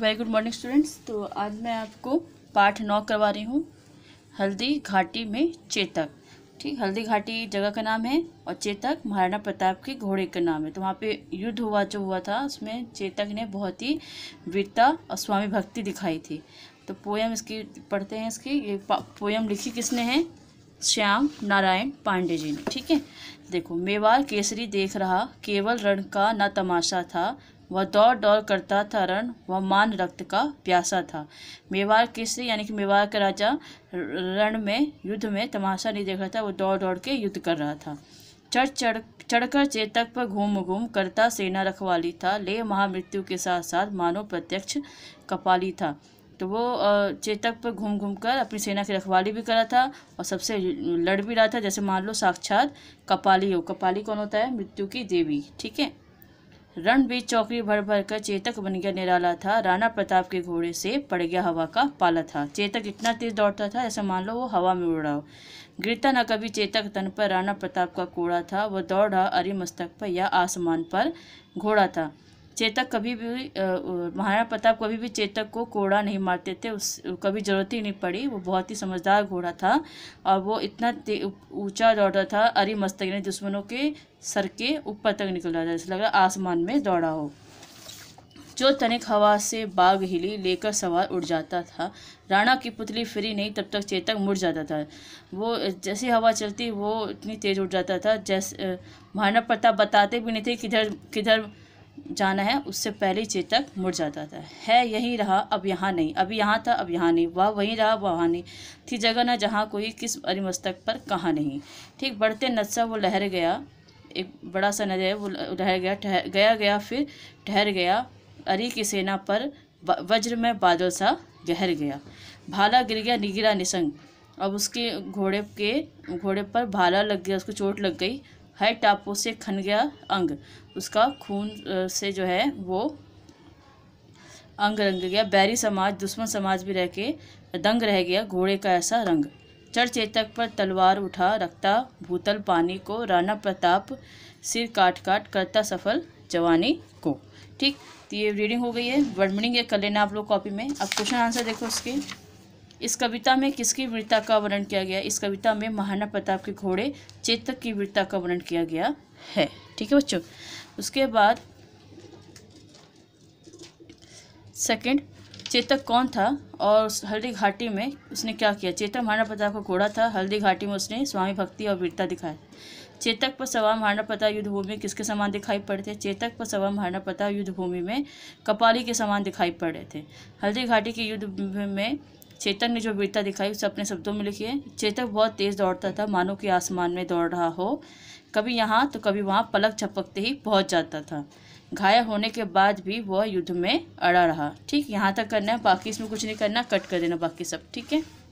very good morning students तो आज मैं आपको पाठ नौ करवा रही हूँ हल्दी घाटी में चेतक ठीक हल्दी घाटी जगह का नाम है और चेतक महाराणा प्रताप के घोड़े का नाम है तो वहाँ पे युद्ध हुआ जो हुआ था उसमें चेतक ने बहुत ही वीरता और स्वामी भक्ति दिखाई थी तो पोयम इसकी पढ़ते हैं इसकी ये पोयम लिखी किसने है श्याम नारायण पांडे जी ने ठीक है देखो मेवाड़ केसरी देख रहा केवल रण का ना तमाशा था वह दौड़ दौड़ करता था रण वह मान रक्त का प्यासा था मेवाड़ किससे यानी कि मेवाड़ का राजा रण में युद्ध में तमाशा नहीं देख रहा था वो दौड़ दौड़ के युद्ध कर रहा था चढ़ चढ़ चढ़कर चेतक पर घूम घूम करता सेना रखवाली था ले महामृत्यु के साथ साथ मानव प्रत्यक्ष कपाली था तो वो चेतक पर घूम घूम कर अपनी सेना की रखवाली भी कर रहा था और सबसे लड़ भी रहा था जैसे मान लो साक्षात कपाली हो कपाली कौन होता है मृत्यु की देवी ठीक है रणबीर चौकी भर भर कर चेतक बन गया निराला था राणा प्रताप के घोड़े से पड़ गया हवा का पाला था चेतक इतना तेज दौड़ता था ऐसा मान लो वो हवा में उड़ा हो गिरता न कभी चेतक तन पर राणा प्रताप का कोड़ा था वह दौड़ा रहा अरे मस्तक पर या आसमान पर घोड़ा था चेतक कभी भी महाराणा प्रताप कभी भी चेतक को कोड़ा नहीं मारते थे उस कभी ज़रूरत ही नहीं पड़ी वो बहुत ही समझदार घोड़ा था और वो इतना ऊंचा दौड़ा था अरी मस्तक ने दुश्मनों के सर के ऊपर तक निकल रहा था ऐसा लग रहा आसमान में दौड़ा हो जो तनिक हवा से बाग हिली लेकर सवार उड़ जाता था राणा की पुतली फ्री नहीं तब तक चेतक मुड़ जाता था वो जैसी हवा चलती वो इतनी तेज़ उड़ जाता था जैसे महाराणा प्रताप बताते भी नहीं थे किधर किधर जाना है उससे पहले चेतक मुड़ जाता था है यहीं रहा अब यहाँ नहीं अभी यहाँ था अब यहाँ नहीं वह वहीं रहा वहाँ नहीं थी जगह न जहाँ कोई किस अरिमस्तक पर कहाँ नहीं ठीक बढ़ते नक्शा वो लहर गया एक बड़ा सा नजर है वो लहर गया ठहर गया गया फिर ठहर गया अरी की सेना पर वज्र में बादल सा गहर गया भाला गिर गया निगिरा निसंग अब उसके घोड़े के घोड़े पर भाला लग गया उसको चोट लग गई है टापो से खन गया अंग उसका खून से जो है वो अंग रंग गया बैरी समाज दुश्मन समाज भी रह के दंग रह गया घोड़े का ऐसा रंग चढ़ चेतक पर तलवार उठा रखता भूतल पानी को राणा प्रताप सिर काट काट करता सफल जवानी को ठीक तो ये रीडिंग हो गई है वर्ड मीनिंग ये कर लेना आप लोग कॉपी में अब क्वेश्चन आंसर देखो उसके इस कविता में किसकी वीरता का वर्णन किया गया इस कविता में महाराणा प्रताप के घोड़े चेतक की वीरता का वर्णन किया गया है ठीक है बच्चों उसके बाद सेकंड चेतक कौन था और हल्दी घाटी में उसने क्या किया चेतक महाराणा प्रताप का घोड़ा था हल्दी घाटी में उसने स्वामी भक्ति और वीरता दिखाया चेतक पर सवार महाराणा प्रताप युद्धभूमि में किसके समान दिखाई पड़े थे चेतक पर सवार महाराणा प्रताप युद्धभूमि में कपाली के समान दिखाई पड़ रहे थे हल्दी घाटी के युद्ध में चेतक ने जो वीरता दिखाई उसे अपने शब्दों में है चेतक बहुत तेज़ दौड़ता था मानो कि आसमान में दौड़ रहा हो कभी यहाँ तो कभी वहाँ पलक झपकते ही पहुँच जाता था घायल होने के बाद भी वह युद्ध में अड़ा रहा ठीक यहाँ तक करना है बाकी इसमें कुछ नहीं करना कट कर देना बाकी सब ठीक है